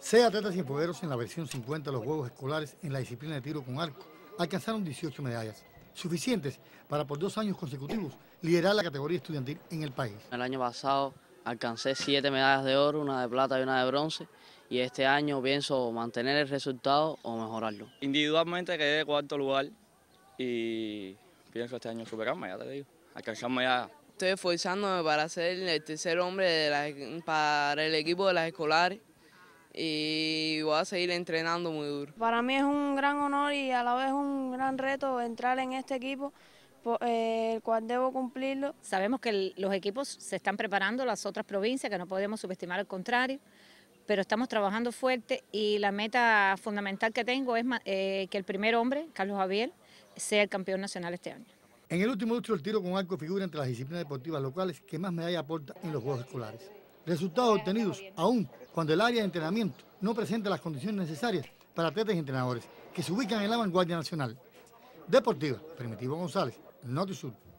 sea atletas y poderos en la versión 50 de los Juegos Escolares en la disciplina de tiro con arco alcanzaron 18 medallas, suficientes para por dos años consecutivos liderar la categoría estudiantil en el país. El año pasado alcancé siete medallas de oro, una de plata y una de bronce, y este año pienso mantener el resultado o mejorarlo. Individualmente quedé cuarto lugar y pienso este año superarme, ya te digo, alcanzarme ya estoy esforzándome para ser el tercer hombre para el equipo de las escolares y voy a seguir entrenando muy duro. Para mí es un gran honor y a la vez un gran reto entrar en este equipo, eh, el cual debo cumplirlo. Sabemos que los equipos se están preparando, las otras provincias, que no podemos subestimar al contrario, pero estamos trabajando fuerte y la meta fundamental que tengo es eh, que el primer hombre, Carlos Javier, sea el campeón nacional este año. En el último lucho, el tiro con arco figura entre las disciplinas deportivas locales que más medalla aporta en los Juegos Escolares resultados obtenidos aún cuando el área de entrenamiento no presenta las condiciones necesarias para atletas y entrenadores que se ubican en la vanguardia nacional. Deportiva, Primitivo González, Norte Sur.